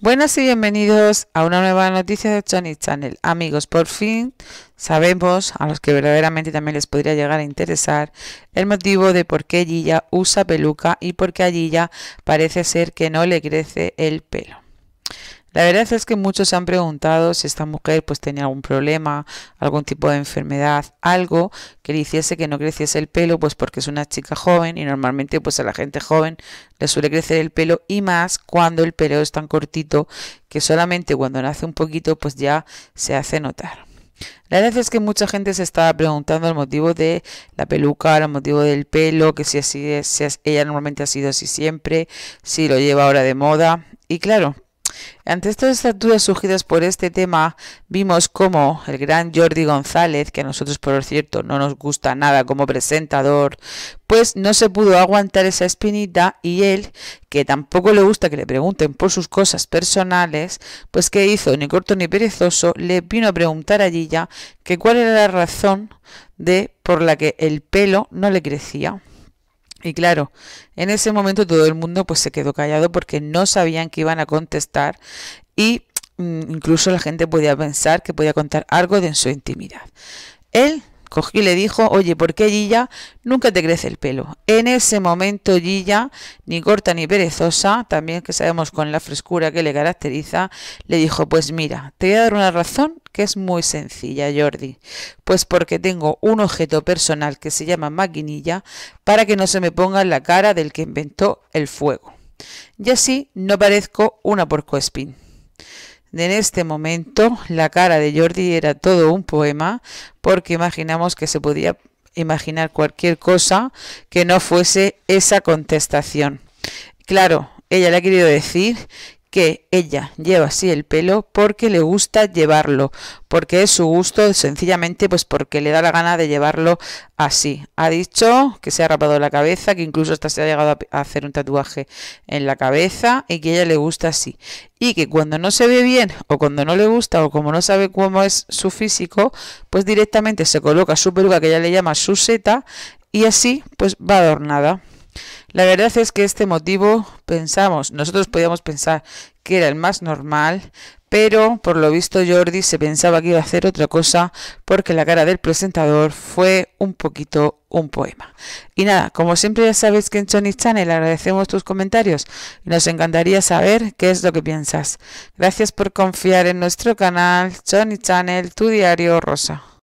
Buenas y bienvenidos a una nueva noticia de Johnny Channel. Amigos, por fin sabemos, a los que verdaderamente también les podría llegar a interesar, el motivo de por qué Gilla usa peluca y por qué a Gilla parece ser que no le crece el pelo. La verdad es que muchos se han preguntado si esta mujer pues tenía algún problema, algún tipo de enfermedad, algo que le hiciese que no creciese el pelo, pues porque es una chica joven y normalmente pues a la gente joven le suele crecer el pelo y más cuando el pelo es tan cortito que solamente cuando nace un poquito pues ya se hace notar. La verdad es que mucha gente se estaba preguntando el motivo de la peluca, el motivo del pelo, que si así ella normalmente ha sido así siempre, si lo lleva ahora de moda. Y claro, ante todas estas dudas surgidas por este tema, vimos cómo el gran Jordi González, que a nosotros por cierto no nos gusta nada como presentador, pues no se pudo aguantar esa espinita y él, que tampoco le gusta que le pregunten por sus cosas personales, pues que hizo ni corto ni perezoso, le vino a preguntar a Gilla que cuál era la razón de por la que el pelo no le crecía. Y claro, en ese momento todo el mundo pues se quedó callado porque no sabían que iban a contestar y mm, incluso la gente podía pensar que podía contar algo de su intimidad. Él y le dijo, oye, ¿por qué Gilla nunca te crece el pelo? En ese momento Gilla, ni corta ni perezosa, también que sabemos con la frescura que le caracteriza, le dijo, pues mira, te voy a dar una razón que es muy sencilla, Jordi. Pues porque tengo un objeto personal que se llama maquinilla para que no se me ponga en la cara del que inventó el fuego. Y así no parezco una porcoespín. En este momento la cara de Jordi era todo un poema porque imaginamos que se podía imaginar cualquier cosa que no fuese esa contestación. Claro, ella le ha querido decir que ella lleva así el pelo porque le gusta llevarlo, porque es su gusto, sencillamente pues porque le da la gana de llevarlo así. Ha dicho que se ha rapado la cabeza, que incluso hasta se ha llegado a hacer un tatuaje en la cabeza y que a ella le gusta así. Y que cuando no se ve bien o cuando no le gusta o como no sabe cómo es su físico, pues directamente se coloca su peluca que ella le llama su seta y así pues va adornada. La verdad es que este motivo pensamos, nosotros podíamos pensar que era el más normal, pero por lo visto Jordi se pensaba que iba a hacer otra cosa porque la cara del presentador fue un poquito un poema. Y nada, como siempre ya sabéis que en Sony Channel agradecemos tus comentarios y nos encantaría saber qué es lo que piensas. Gracias por confiar en nuestro canal Sony Channel, tu diario rosa.